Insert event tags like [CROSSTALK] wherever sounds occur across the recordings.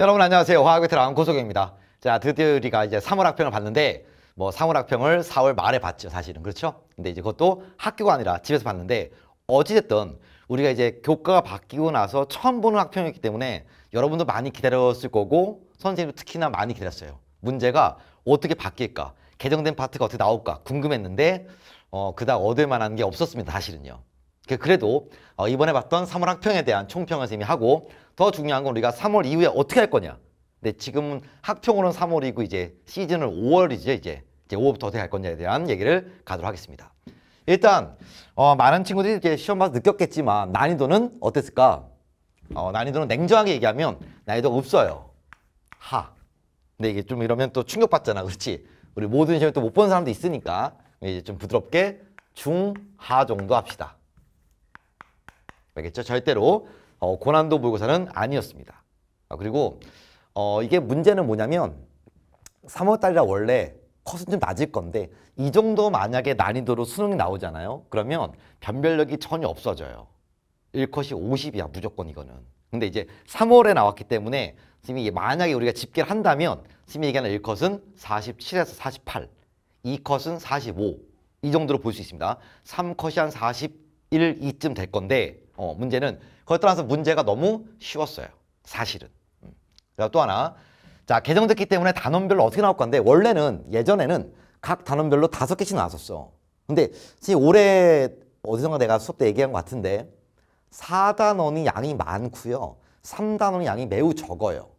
여러분 안녕하세요. 화학베테랑 안고소경입니다 자, 드디어 우리가 이제 3월 학평을 봤는데 뭐 3월 학평을 4월 말에 봤죠, 사실은. 그렇죠? 근데 이제 그것도 학교가 아니라 집에서 봤는데 어찌됐든 우리가 이제 교과가 바뀌고 나서 처음 보는 학평이었기 때문에 여러분도 많이 기다렸을 거고 선생님도 특히나 많이 기다렸어요. 문제가 어떻게 바뀔까? 개정된 파트가 어떻게 나올까? 궁금했는데 어, 그닥 얻을 만한 게 없었습니다, 사실은요. 그 그래도 어, 이번에 봤던 3월 학평에 대한 총평을 쌤이 하고 더 중요한 건 우리가 3월 이후에 어떻게 할 거냐. 근데 지금은 학평으로는 3월이고 이제 시즌을 5월이죠 이제. 이제 5월부터 어떻게 할 거냐에 대한 얘기를 가도록 하겠습니다. 일단 어, 많은 친구들이 이제 시험 봐서 느꼈겠지만 난이도는 어땠을까? 어, 난이도는 냉정하게 얘기하면 난이도가 없어요. 하. 근데 이게 좀 이러면 또 충격받잖아. 그렇지? 우리 모든 시험 을또못 본 사람도 있으니까 이제 좀 부드럽게 중하 정도 합시다. 알겠죠? 절대로 어, 고난도 모의고사는 아니었습니다. 아, 그리고 어, 이게 문제는 뭐냐면 3월달이라 원래 컷은 좀 낮을 건데 이 정도 만약에 난이도로 수능이 나오잖아요. 그러면 변별력이 전혀 없어져요. 1컷이 50이야 무조건 이거는. 근데 이제 3월에 나왔기 때문에 선생님이 만약에 우리가 집계를 한다면 선생님이 얘기하는 1컷은 47에서 48, 2컷은 45 이 정도로 볼 수 있습니다. 3컷이 한 41, 2쯤 될 건데 어, 문제는 그것 따라서 문제가 너무 쉬웠어요. 사실은. 음. 그리고 또 하나. 자, 개정 됐기 때문에 단원별로 어떻게 나올 건데 원래는 예전에는 각 단원별로 다섯 개씩 나왔었어. 근데 선생 올해 어디선가 내가 수업 때 얘기한 것 같은데 사단원이 양이 많고요. 삼단원이 양이 매우 적어요.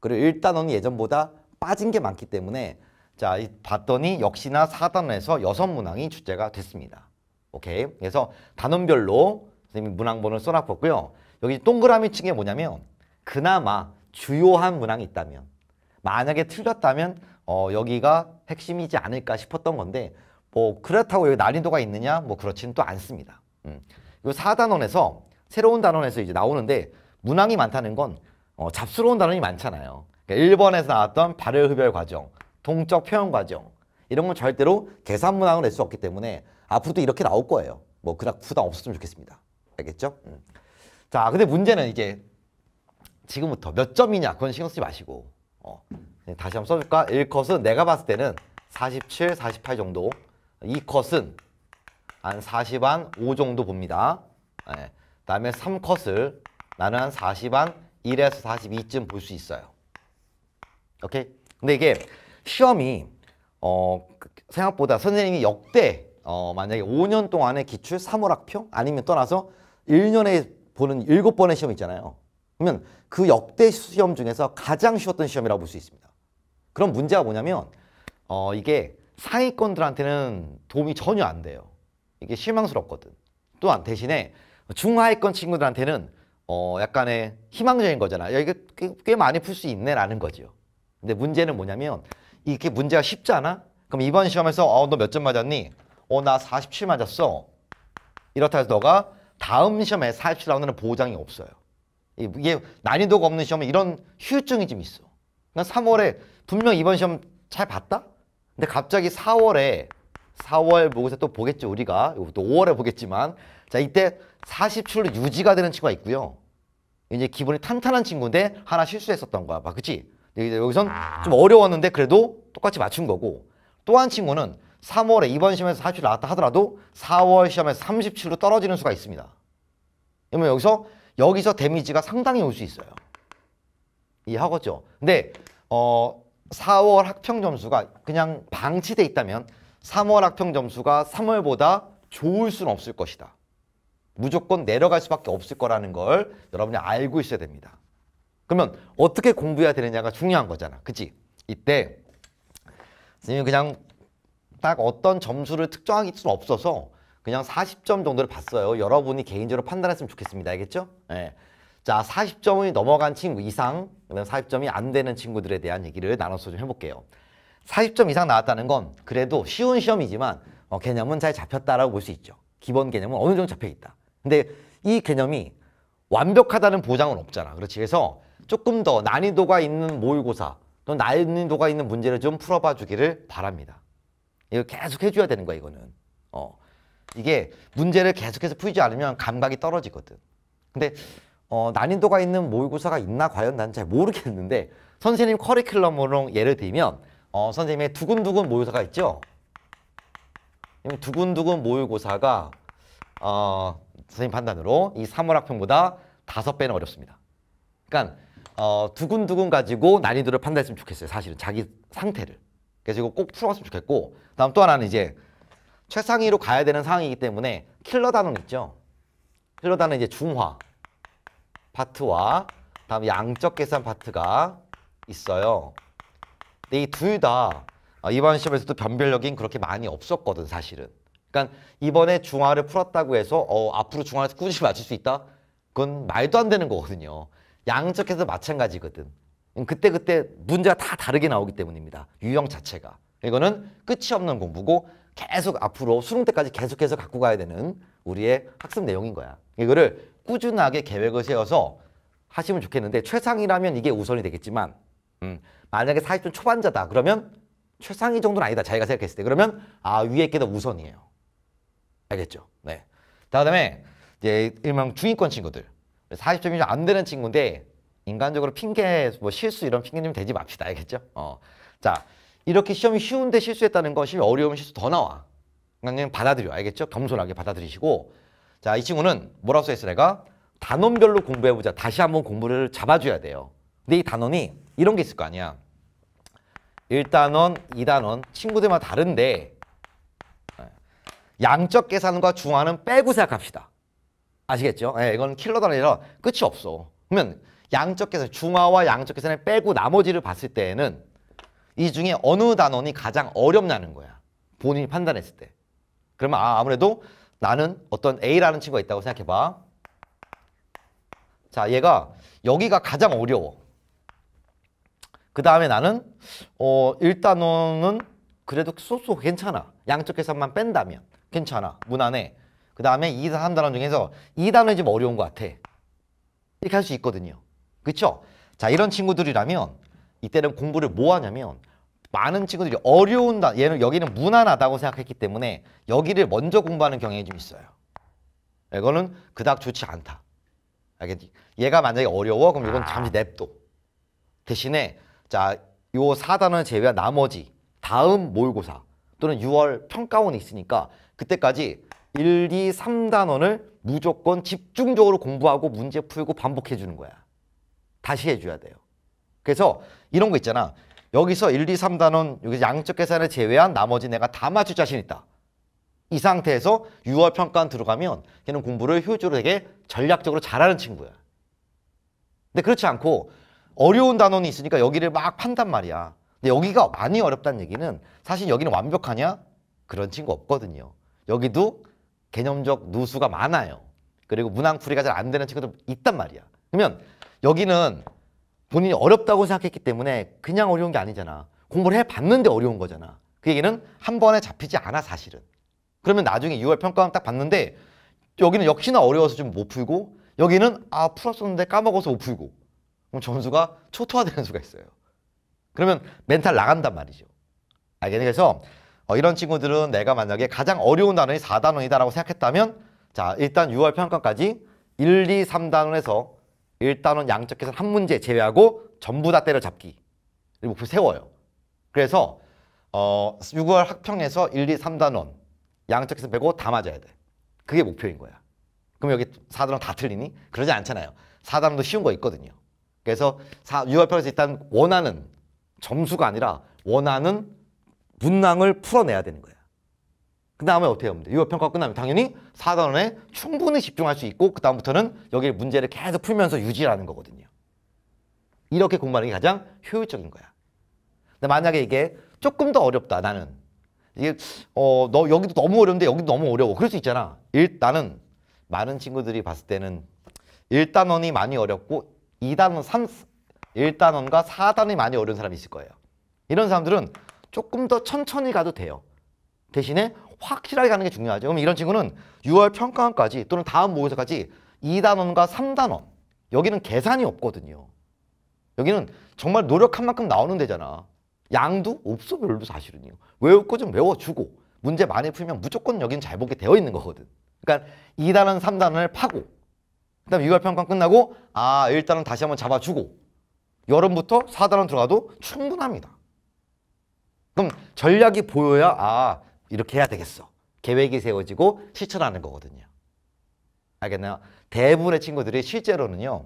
그리고 일단원이 예전보다 빠진 게 많기 때문에 자, 봤더니 역시나 사단원에서 여섯 문항이 주제가 됐습니다. 오케이. 그래서 단원별로 선생님이 문항본을 써놨었고요. 여기 동그라미 친게 뭐냐면 그나마 주요한 문항이 있다면 만약에 틀렸다면 어, 여기가 핵심이지 않을까 싶었던 건데 뭐 그렇다고 여기 난이도가 있느냐 뭐 그렇지는 또 않습니다. 음. 이 4단원에서 새로운 단원에서 이제 나오는데 문항이 많다는 건 어, 잡스러운 단원이 많잖아요. 그러니까 1번에서 나왔던 발열 흡열 과정, 동적 표현 과정 이런 건 절대로 계산 문항을 낼 수 없기 때문에 앞으로도 이렇게 나올 거예요. 뭐 그닥 부담 없었으면 좋겠습니다. 알겠죠? 음. 자, 근데 문제는 이게 지금부터 몇 점이냐 그건 신경 쓰지 마시고 어. 다시 한번 써줄까? 1컷은 내가 봤을 때는 47, 48 정도 2컷은 한 40, 한 5 정도 봅니다 네. 예. 그 다음에 3컷을 나는 한 40, 한 1에서 42쯤 볼 수 있어요 오케이? 근데 이게 시험이 어, 그, 생각보다 선생님이 역대 어, 만약에 5년 동안의 기출 3월학평 아니면 떠나서 1년에 보는 7번의 시험 있잖아요. 그러면 그 역대 시험 중에서 가장 쉬웠던 시험이라고 볼 수 있습니다. 그럼 문제가 뭐냐면 어 이게 상위권들한테는 도움이 전혀 안 돼요. 이게 실망스럽거든. 또한 대신에 중하위권 친구들한테는 어 약간의 희망적인 거잖아. 요 이게 꽤, 많이 풀 수 있네라는 거죠. 근데 문제는 뭐냐면 이게 문제가 쉽지않아 그럼 이번 시험에서 어너몇 점 맞았니? 어나 47 맞았어. 이렇다 해서 너가 다음 시험에 47라운드는 보장이 없어요. 이게 난이도가 없는 시험은 이런 휴증이 좀 있어. 3월에 분명 이번 시험 잘 봤다? 근데 갑자기 4월에 4월 모고사또 보겠죠 우리가 또 5월에 보겠지만 자 이때 47로 유지가 되는 친구가 있고요 이제 기본이 탄탄한 친구인데 하나 실수했었던 거야 봐 그치? 여기선 아. 좀 어려웠는데 그래도 똑같이 맞춘 거고 또 한 친구는 3월에 이번 시험에서 47 나왔다 하더라도 4월 시험에서 37로 떨어지는 수가 있습니다. 그러면 여기서 여기서 데미지가 상당히 올 수 있어요. 이해하겠죠? 근데 어 4월 학평 점수가 그냥 방치돼 있다면 3월 학평 점수가 3월보다 좋을 수는 없을 것이다. 무조건 내려갈 수밖에 없을 거라는 걸 여러분이 알고 있어야 됩니다. 그러면 어떻게 공부해야 되느냐가 중요한 거잖아. 그치? 이때 선생님 그냥 딱 어떤 점수를 특정하기 수는 없어서 그냥 40점 정도를 봤어요. 여러분이 개인적으로 판단했으면 좋겠습니다. 알겠죠? 네. 자, 40점이 넘어간 친구 이상, 그다 40점이 안 되는 친구들에 대한 얘기를 나눠서 좀 해볼게요. 40점 이상 나왔다는 건 그래도 쉬운 시험이지만 어, 개념은 잘 잡혔다라고 볼 수 있죠. 기본 개념은 어느 정도 잡혀 있다. 근데 이 개념이 완벽하다는 보장은 없잖아. 그렇지. 그래서 조금 더 난이도가 있는 모의고사, 또 난이도가 있는 문제를 좀 풀어봐 주기를 바랍니다. 이거 계속 해줘야 되는 거야 이거는. 어. 이게 문제를 계속해서 풀지 않으면 감각이 떨어지거든. 근데 어, 난인도가 있는 모의고사가 있나 과연 난 잘 모르겠는데 선생님 커리큘럼으로 예를 들면 어, 선생님의 두근두근 모의고사가 있죠. 두근두근 모의고사가 어, 선생님 판단으로 이 3월 학평보다 다섯 배는 어렵습니다. 그러니까 어, 두근두근 가지고 난이도를 판단했으면 좋겠어요. 사실은 자기 상태를. 그래서 이거 꼭 풀어봤으면 좋겠고 다음 또 하나는 이제 최상위로 가야 되는 상황이기 때문에 킬러 단어 있죠. 킬러 단어는 이제 중화 파트와 다음 양적 계산 파트가 있어요. 근데 이 둘다 어, 이번 시험에서도 변별력이 그렇게 많이 없었거든 사실은. 그러니까 이번에 중화를 풀었다고 해서 어, 앞으로 중화를 꾸준히 맞출 수 있다? 그건 말도 안 되는 거거든요. 양적에서 마찬가지거든. 그때그때 음, 그때 문제가 다 다르게 나오기 때문입니다. 유형 자체가. 이거는 끝이 없는 공부고 계속 앞으로 수능 때까지 계속해서 갖고 가야 되는 우리의 학습 내용인 거야. 이거를 꾸준하게 계획을 세워서 하시면 좋겠는데 최상이라면 이게 우선이 되겠지만 음, 만약에 40점 초반자다 그러면 최상위 정도는 아니다. 자기가 생각했을 때. 그러면 아 위에 게 더 우선이에요. 알겠죠? 네. 다음에 이제 일명 중위권 친구들. 40점이 좀안 되는 친구인데 인간적으로 핑계, 뭐 실수 이런 핑계좀대지 맙시다. 알겠죠? 어. 자, 이렇게 시험이 쉬운데 실수했다는 것이 어려우면 실수 더 나와. 그냥 받아들여. 알겠죠? 겸손하게 받아들이시고. 자, 이 친구는 뭐라고 써있어 내가? 단원별로 공부해보자. 다시 한번 공부를 잡아줘야 돼요. 근데 이 단원이 이런 게 있을 거 아니야. 1단원, 2단원, 친구들마다 다른데 양적 계산과 중화는 빼고 생각합시다. 아시겠죠? 예, 이건 킬러 단원이라 끝이 없어. 그러면 양적 계산, 중화와 양적 계산을 빼고 나머지를 봤을 때에는 이 중에 어느 단원이 가장 어렵냐는 거야. 본인이 판단했을 때. 그러면 아, 아무래도 나는 어떤 A라는 친구가 있다고 생각해봐. 자, 얘가 여기가 가장 어려워. 그 다음에 나는 어 1단원은 그래도 쏘쏘 괜찮아. 양적 계산만 뺀다면 괜찮아. 무난해. 그 다음에 2, 단원 중에서 2단원이 좀 어려운 것 같아. 이렇게 할 수 있거든요. 그렇죠? 자 이런 친구들이라면 이때는 공부를 뭐 하냐면 많은 친구들이 어려운 다 얘는 여기는 무난하다고 생각했기 때문에 여기를 먼저 공부하는 경향이 좀 있어요. 이거는 그닥 좋지 않다. 알겠지? 얘가 만약에 어려워 그럼 이건 잠시 아. 냅둬. 대신에 자 요 사단을 제외한 나머지 다음 모의고사 또는 6월 평가원이 있으니까 그때까지 1, 2, 3단원을 무조건 집중적으로 공부하고 문제 풀고 반복해 주는 거야. 다시 해줘야 돼요. 그래서 이런 거 있잖아. 여기서 1, 2, 3단원 여기 양적 계산을 제외한 나머지 내가 다 맞출 자신 있다. 이 상태에서 6월 평가원 들어가면 걔는 공부를 효율적으로 되게 전략적으로 잘하는 친구야. 근데 그렇지 않고 어려운 단원이 있으니까 여기를 막 판단 말이야. 근데 여기가 많이 어렵다는 얘기는 사실 여기는 완벽하냐? 그런 친구 없거든요. 여기도 개념적 누수가 많아요. 그리고 문항풀이가 잘 안 되는 친구도 있단 말이야. 그러면 여기는 본인이 어렵다고 생각했기 때문에 그냥 어려운 게 아니잖아. 공부를 해봤는데 어려운 거잖아. 그 얘기는 한 번에 잡히지 않아 사실은. 그러면 나중에 6월 평가원 딱 봤는데 여기는 역시나 어려워서 좀 못 풀고 여기는 아 풀었었는데 까먹어서 못 풀고 그럼 점수가 초토화되는 수가 있어요. 그러면 멘탈 나간단 말이죠. 알겠니? 그래서 어, 이런 친구들은 내가 만약에 가장 어려운 단원이 4단원이다라고 생각했다면 자 일단 6월 평가까지 1, 2, 3단원에서 일단은 양적 계산 한 문제 제외하고 전부 다 때려잡기. 목표 세워요. 그래서 어 6월 학평에서 1, 2, 3단원 양적 계산 빼고 다 맞아야 돼. 그게 목표인 거야. 그럼 여기 4단원 다 틀리니? 그러지 않잖아요. 4단원도 쉬운 거 있거든요. 그래서 4, 6월평에서 일단 원하는 점수가 아니라 원하는 문항을 풀어내야 되는 거예요. 그 다음에 어떻게 하면 돼? 유효 평가 끝나면 당연히 사단원에 충분히 집중할 수 있고 그 다음부터는 여기 문제를 계속 풀면서 유지하는 거거든요. 이렇게 공부하는 게 가장 효율적인 거야. 근데 만약에 이게 조금 더 어렵다 나는 이게 어 너 여기도 너무 어려운데 여기도 너무 어려워 그럴 수 있잖아. 일단은 많은 친구들이 봤을 때는 일단원이 많이 어렵고 이단원삼일단원과사단원이 많이 어려운 사람이 있을 거예요. 이런 사람들은 조금 더 천천히 가도 돼요. 대신에 확실하게 가는 게 중요하죠. 그럼 이런 친구는 6월 평가원까지 또는 다음 모의고까지 2단원과 3단원 여기는 계산이 없거든요. 여기는 정말 노력한 만큼 나오는 데잖아. 양도 없어 별로 사실은요. 외울 거좀 외워주고 문제 많이 풀면 무조건 여기는 잘 보게 되어 있는 거거든. 그러니까 2단원, 3단원을 파고 그다음 6월 평가 끝나고 아 1단원 다시 한번 잡아주고 여름부터 4단원 들어가도 충분합니다. 그럼 전략이 보여야 아 이렇게 해야 되겠어. 계획이 세워지고 실천하는 거거든요. 알겠나요? 대부분의 친구들이 실제로는요.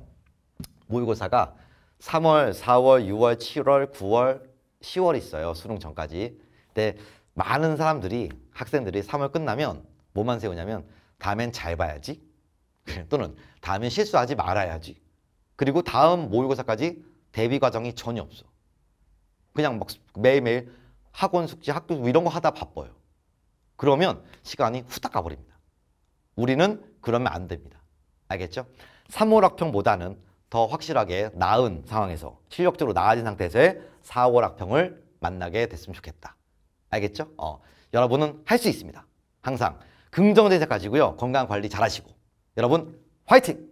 모의고사가 3월, 4월, 6월, 7월, 9월, 10월 있어요. 수능 전까지. 근데 많은 사람들이 학생들이 3월 끝나면 뭐만 세우냐면 다음엔 잘 봐야지. [LAUGHS] 또는 다음엔 실수하지 말아야지. 그리고 다음 모의고사까지 대비 과정이 전혀 없어. 그냥 막 매일매일 학원 숙제, 학교 뭐 이런 거 하다 바빠요. 그러면 시간이 후딱 가버립니다. 우리는 그러면 안 됩니다. 알겠죠? 3월 학평보다는 더 확실하게 나은 상황에서 실력적으로 나아진 상태에서의 4월 학평을 만나게 됐으면 좋겠다. 알겠죠? 어, 여러분은 할 수 있습니다. 항상 긍정적인 생각 가지고요. 건강 관리 잘하시고 여러분 화이팅!